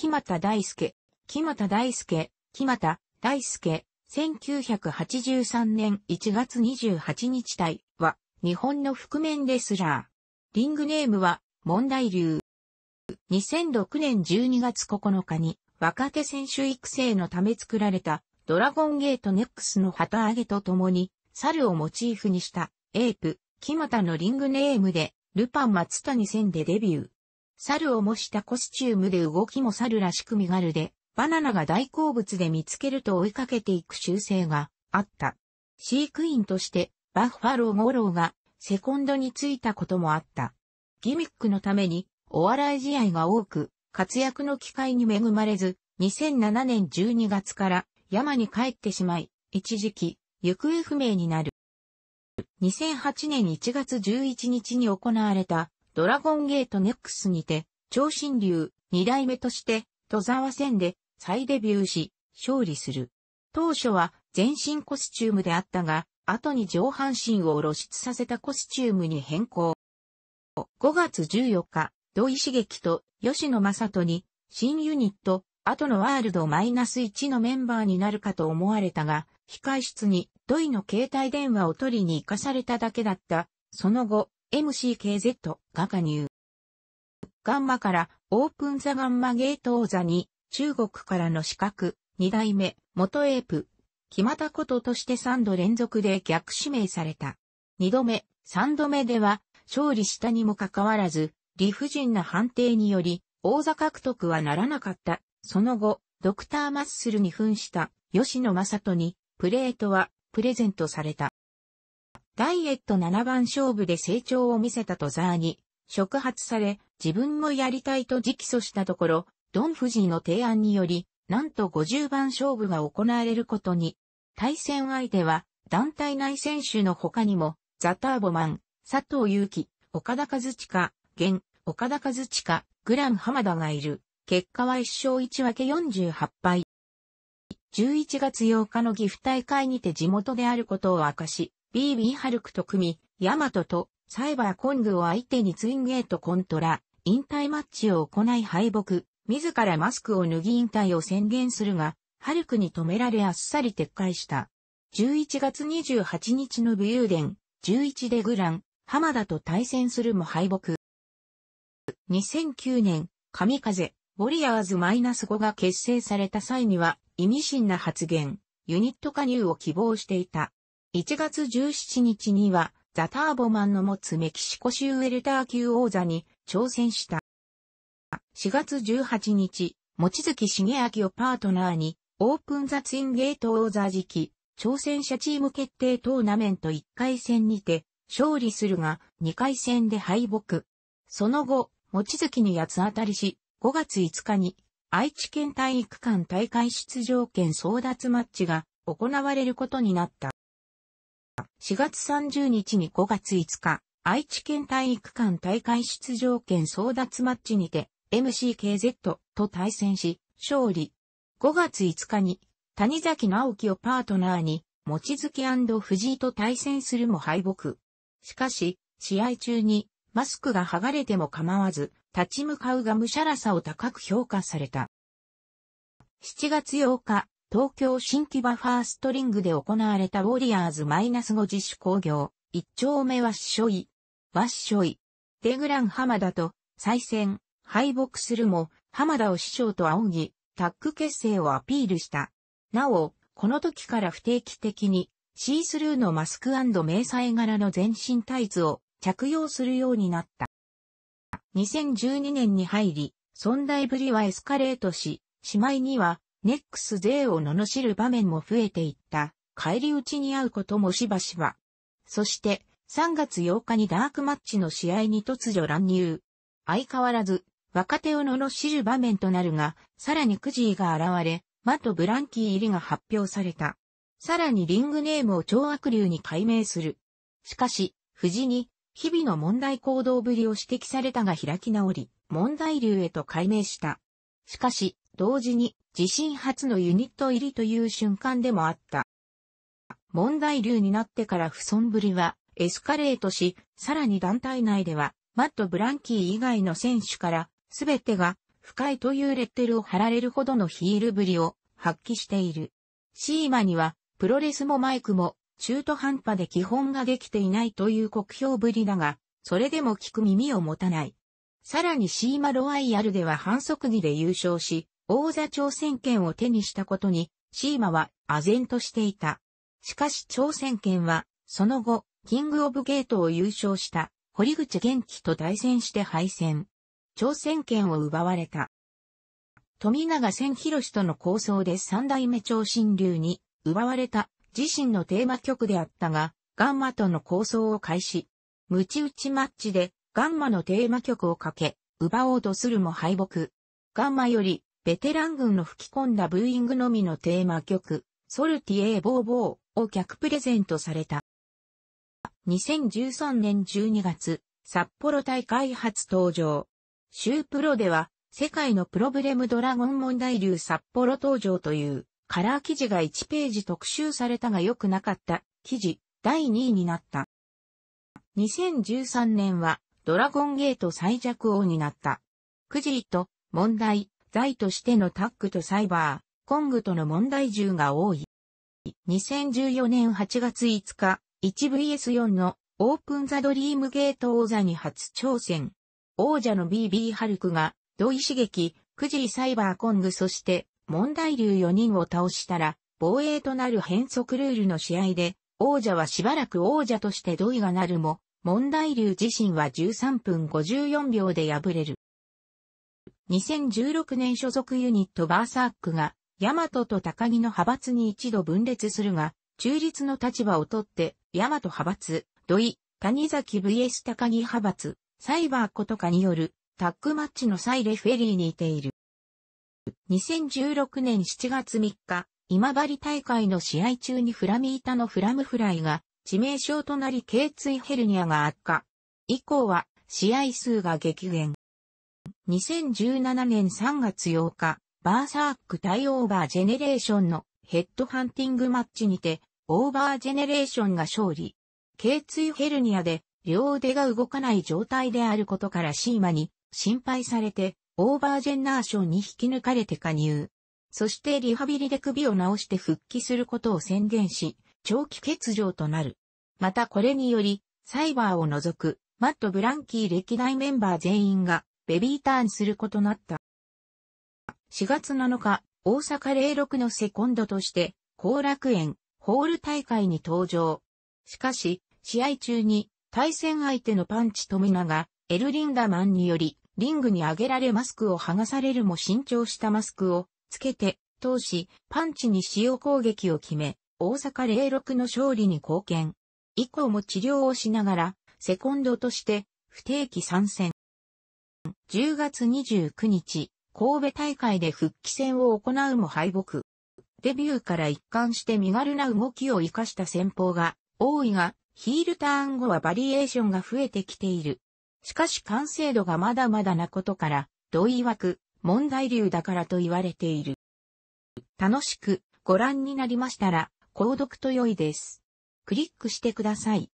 木又大輔、木又大輔、木又大輔、1983年1月28日対は、日本の覆面レスラー。リングネームは、問題流。2006年12月9日に、若手選手育成のため作られた、ドラゴンゲートネックスの旗揚げとともに、猿をモチーフにした、エープ、木又のリングネームで、ルパン松谷戦でデビュー。猿を模したコスチュームで動きも猿らしく身軽で、バナナが大好物で見つけると追いかけていく習性があった。飼育員として、バッファロー・ゴローがセコンドについたこともあった。ギミックのために、お笑い試合が多く、活躍の機会に恵まれず、2007年12月から山に帰ってしまい、一時期、行方不明になる。2008年1月11日に行われたドラゴンゲートネックスにて、超新流二代目として、戸沢戦で再デビューし、勝利する。当初は全身コスチュームであったが、後に上半身を露出させたコスチュームに変更。5月14日、土井茂樹と吉野正人に、新ユニット、後のワールドマイナス1のメンバーになるかと思われたが、控室に土井の携帯電話を取りに行かされただけだった。その後、MCKZ が加入。ガンマからオープンザガンマゲート王座に中国からの資格、二代目、元エープ、決まったこととして三度連続で逆指名された。二度目、三度目では勝利したにもかかわらず、理不尽な判定により王座獲得はならなかった。その後、ドクターマッスルに扮した吉野正人にプレートはプレゼントされた。ダイエット7番勝負で成長を見せたとザーに、触発され、自分もやりたいと直訴したところ、ドン夫人の提案により、なんと50番勝負が行われることに。対戦相手は、団体内選手の他にも、ザターボマン、佐藤祐樹、岡田和親、現、岡田和親、グラン浜田がいる。結果は1勝1分け48敗。11月8日の岐阜大会にて地元であることを明かし、BB ハルクと組み、ヤマトとサイバーコングを相手にツインゲートコントラ、引退マッチを行い敗北、自らマスクを脱ぎ引退を宣言するが、ハルクに止められあっさり撤回した。11月28日の武勇伝、11でグラン、浜田と対戦するも敗北。2009年、神風、ウォリアーズマイナス -5 が結成された際には、意味深な発言、ユニット加入を希望していた。1月17日には、ザ・ターボマンの持つメキシコ州ウェルター級王座に挑戦した。4月18日、望月茂明をパートナーに、オープンザ・ツインゲート王座時期、挑戦者チーム決定トーナメント1回戦にて、勝利するが、2回戦で敗北。その後、望月に八つ当たりし、5月5日に、愛知県体育館大会出場権争奪マッチが行われることになった。4月30日に5月5日、愛知県体育館大会出場権争奪マッチにて、MCKZ と対戦し、勝利。5月5日に、谷崎直樹をパートナーに、持月藤井と対戦するも敗北。しかし、試合中に、マスクが剥がれても構わず、立ち向かうがむしゃらさを高く評価された。7月8日、東京新木場ファーストリングで行われたウォリアーズマイナス5自主工業、一丁目はッショイ、ワッシょい。デグラン浜田と再戦、敗北するも、浜田を師匠と仰ぎ、タッグ結成をアピールした。なお、この時から不定期的に、シースルーのマスク迷彩柄の全身タイツを着用するようになった。2012年に入り、存在ぶりはエスカレートし、しまいには、ネックス勢を罵る場面も増えていった、帰り討ちに会うこともしばしば。そして、3月8日にダークマッチの試合に突如乱入。相変わらず、若手を罵る場面となるが、さらにクジーが現れ、マとブランキー入りが発表された。さらにリングネームを超悪流に改名する。しかし、無事に、日々の問題行動ぶりを指摘されたが開き直り、問題流へと改名した。しかし、同時に、自身初のユニット入りという瞬間でもあった。問題流になってから不損ぶりはエスカレートし、さらに団体内では、マット・ブランキー以外の選手から、すべてが、深いというレッテルを貼られるほどのヒールぶりを発揮している。シーマには、プロレスもマイクも、中途半端で基本ができていないという酷評ぶりだが、それでも聞く耳を持たない。さらにシーマロワイヤルでは反則技で優勝し、王座挑戦権を手にしたことに、シーマは唖然としていた。しかし挑戦権は、その後、キングオブゲートを優勝した堀口元気と対戦して敗戦。挑戦権を奪われた。富永千博との構想で三代目超新流に奪われた自身のテーマ曲であったが、ガンマとの構想を開始。ムチ打ちマッチでガンマのテーマ曲をかけ、奪おうとするも敗北。ガンマよりベテラン軍の吹き込んだブーイングのみのテーマ曲、ソルティエーボーボーを客プレゼントされた。2013年12月、札幌大会初登場。週プロでは、世界のプロブレムドラゴン問題流札幌登場というカラー記事が1ページ特集されたが良くなかった記事第2位になった。2013年はドラゴンゲート最弱王になった。くじりと問題財としてのタッグとサイバー、コングとの問題銃が多い。2014年8月5日、1vs4 のオープンザドリームゲート王座に初挑戦。王者の BB ハルクが、土井刺激、クジーサイバーコングそして、問題流4人を倒したら、防衛となる変則ルールの試合で、王者はしばらく王者として土井がなるも、問題流自身は13分54秒で敗れる。2016年所属ユニットバーサークが、ヤマトと高木の派閥に一度分裂するが、中立の立場をとって、ヤマト派閥、土井、谷崎 VS 高木派閥、サイバーことかによるタッグマッチの際レフェリーにいている。2016年7月3日、今治大会の試合中にフラミータのフラムフライが致命傷となり頸椎ヘルニアが悪化。以降は試合数が激減。2017年3月8日、バーサーク対オーバージェネレーションのヘッドハンティングマッチにて、オーバージェネレーションが勝利。頸椎ヘルニアで両腕が動かない状態であることからシーマに心配されて、オーバージェンナーションに引き抜かれて加入。そしてリハビリで首を治して復帰することを宣言し、長期欠場となる。またこれにより、サイバーを除く、マット・ブランキー歴代メンバー全員がベビーターンすることなった。4月7日、大阪06のセコンドとして、後楽園、ホール大会に登場。しかし、試合中に、対戦相手のパンチ富永、エルリンダマンにより、リングに上げられマスクを剥がされるも新調したマスクを、つけて、通し、パンチに使用攻撃を決め、大阪06の勝利に貢献。以降も治療をしながら、セコンドとして、不定期参戦。10月29日、神戸大会で復帰戦を行うも敗北。デビューから一貫して身軽な動きを活かした戦法が多いが、ヒールターン後はバリエーションが増えてきている。しかし完成度がまだまだなことから、同意枠、問題流だからと言われている。楽しくご覧になりましたら、購読と良いです。クリックしてください。